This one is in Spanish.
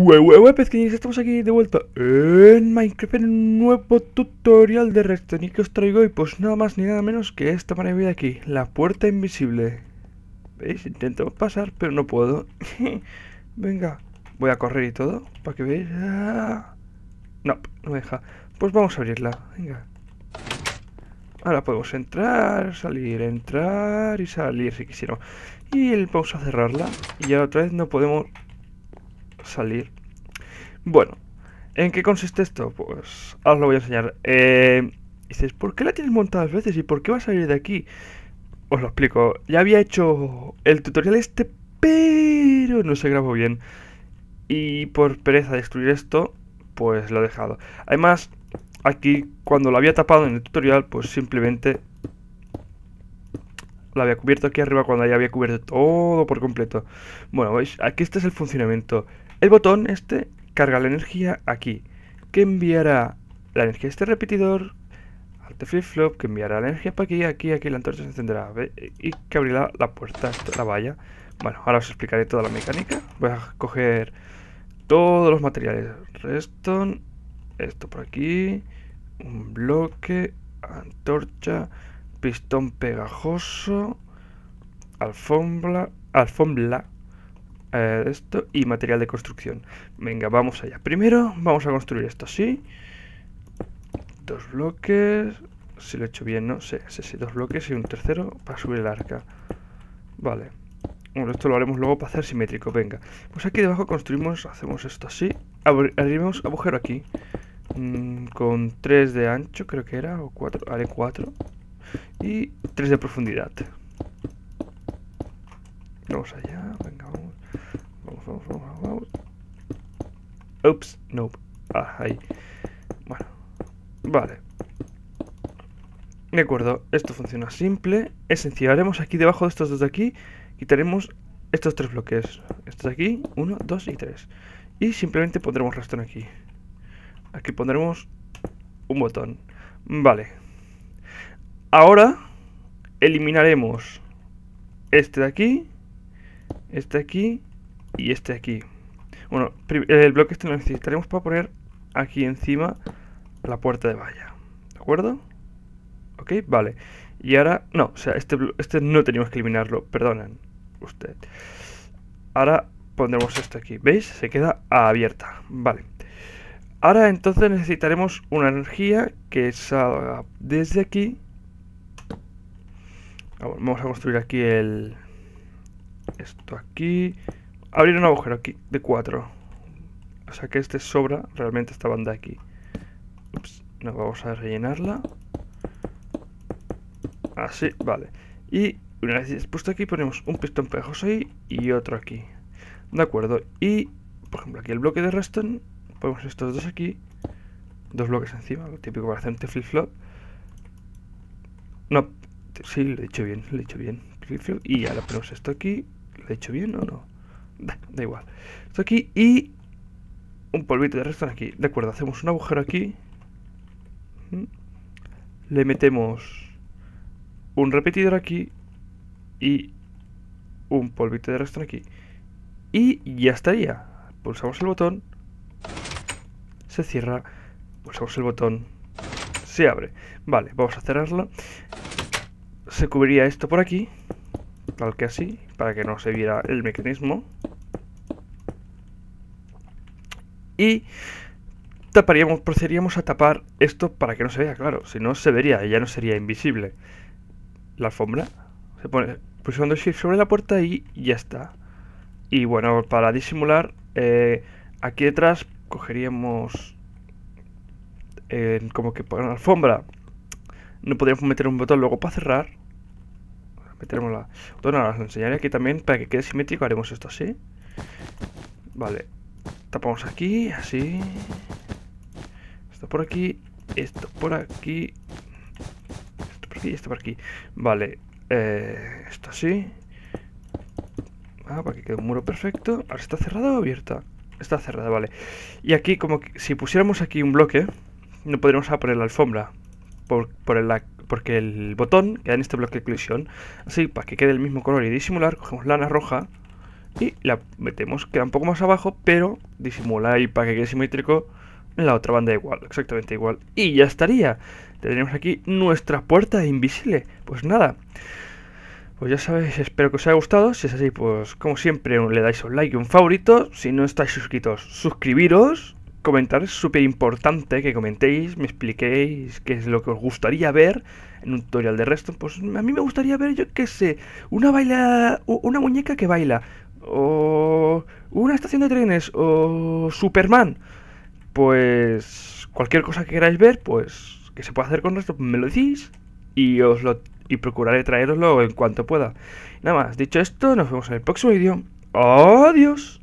ue, pezquinis, estamos aquí de vuelta en Minecraft en un nuevo tutorial de Redstone que os traigo y pues nada más ni nada menos que esta maravilla de aquí, la puerta invisible ¿Veis? Intento pasar pero no puedo Venga, voy a correr y todo para que veáis ah. No, no me deja Pues vamos a abrirla, venga Ahora podemos entrar, salir, entrar y salir si quisiéramos Y vamos a cerrarla y ya otra vez no podemos salir. Bueno, ¿en qué consiste esto? Pues ahora os lo voy a enseñar. Eh, dices, ¿por qué la tienes montada montadas veces y por qué va a salir de aquí? Os lo explico. Ya había hecho el tutorial este, pero no se grabó bien. Y por pereza de destruir esto, pues lo he dejado. Además, aquí cuando lo había tapado en el tutorial, pues simplemente lo había cubierto aquí arriba cuando ya había cubierto todo por completo. Bueno, veis, aquí este es el funcionamiento. El botón este carga la energía aquí, que enviará la energía este repetidor, al flip-flop, que enviará la energía para aquí, aquí, aquí, la antorcha se encenderá y que abrirá la puerta, la valla. Bueno, ahora os explicaré toda la mecánica. Voy a coger todos los materiales. Redstone, esto por aquí, un bloque, antorcha, pistón pegajoso, alfombra, alfombra, eh, esto y material de construcción. Venga, vamos allá. Primero vamos a construir esto así. Dos bloques. Si lo he hecho bien, no sé. Sí, dos bloques y un tercero para subir el arca. Vale. Bueno, esto lo haremos luego para hacer simétrico. Venga. Pues aquí debajo construimos, hacemos esto así. Abrimos agujero aquí. Mm, con 3 de ancho, creo que era, o 4. Haré 4. Y 3 de profundidad. Vamos allá. Oops, no Ah, ahí. Bueno, vale. De acuerdo, esto funciona simple, es sencillo. Haremos aquí debajo de estos dos de aquí, quitaremos estos tres bloques. Estos de aquí, uno, dos y tres. Y simplemente pondremos rastro aquí. Aquí pondremos un botón. Vale. Ahora eliminaremos este de aquí, este de aquí y este aquí. Bueno, el bloque este lo necesitaremos para poner aquí encima la puerta de valla. ¿De acuerdo? ¿Ok? Vale. Y ahora... No, o sea, este, este no tenemos que eliminarlo. Perdonen usted. Ahora pondremos esto aquí. ¿Veis? Se queda abierta. Vale. Ahora entonces necesitaremos una energía que salga desde aquí. Vamos a construir aquí el... Esto aquí abrir un agujero aquí de 4. O sea que este sobra realmente esta banda aquí. Ups, nos vamos a rellenarla. Así, ah, vale. Y una vez puesto aquí ponemos un pistón pegajoso ahí y otro aquí. De acuerdo. Y, por ejemplo, aquí el bloque de reston Ponemos estos dos aquí. Dos bloques encima, lo típico para hacer un flip-flop. No, sí, lo he hecho bien, lo he hecho bien. Flip -flop. Y ahora ponemos esto aquí. ¿Lo he hecho bien o no? Da, igual. Esto aquí y un polvito de resto aquí. De acuerdo, hacemos un agujero aquí. Le metemos un repetidor aquí y un polvito de resto aquí. Y ya estaría. Pulsamos el botón. Se cierra. Pulsamos el botón. Se abre. Vale, vamos a cerrarlo Se cubriría esto por aquí tal que así, para que no se viera el mecanismo. Y taparíamos, procederíamos a tapar esto para que no se vea, claro. Si no, se vería, ya no sería invisible. La alfombra se pone pulsando shift sobre la puerta y ya está. Y bueno, para disimular, eh, aquí detrás cogeríamos eh, como que por una alfombra. No podríamos meter un botón luego para cerrar la... Bueno, las enseñaré aquí también para que quede simétrico. Haremos esto así. Vale. Tapamos aquí, así. Esto por aquí. Esto por aquí. Esto por aquí esto por aquí. Vale. Eh, esto así. Ah, para que quede un muro perfecto. Ahora está cerrada o abierta. Está cerrada, vale. Y aquí, como que, si pusiéramos aquí un bloque, no podríamos poner la alfombra. Por, por el, la, porque el botón queda en este bloque de colisión. Así, para que quede el mismo color y disimular, cogemos lana roja y la metemos, queda un poco más abajo, pero disimula y para que quede simétrico en la otra banda igual, exactamente igual. Y ya estaría. Tenemos aquí nuestra puerta invisible. Pues nada. Pues ya sabéis, espero que os haya gustado. Si es así, pues como siempre, le dais un like y un favorito. Si no estáis suscritos, suscribiros comentar, es súper importante que comentéis, me expliquéis qué es lo que os gustaría ver en un tutorial de resto. Pues a mí me gustaría ver, yo qué sé, una baila, una muñeca que baila, o una estación de trenes, o Superman. Pues cualquier cosa que queráis ver, pues que se pueda hacer con resto, me lo decís y os lo y procuraré traeroslo en cuanto pueda. Nada más, dicho esto, nos vemos en el próximo vídeo. Adiós.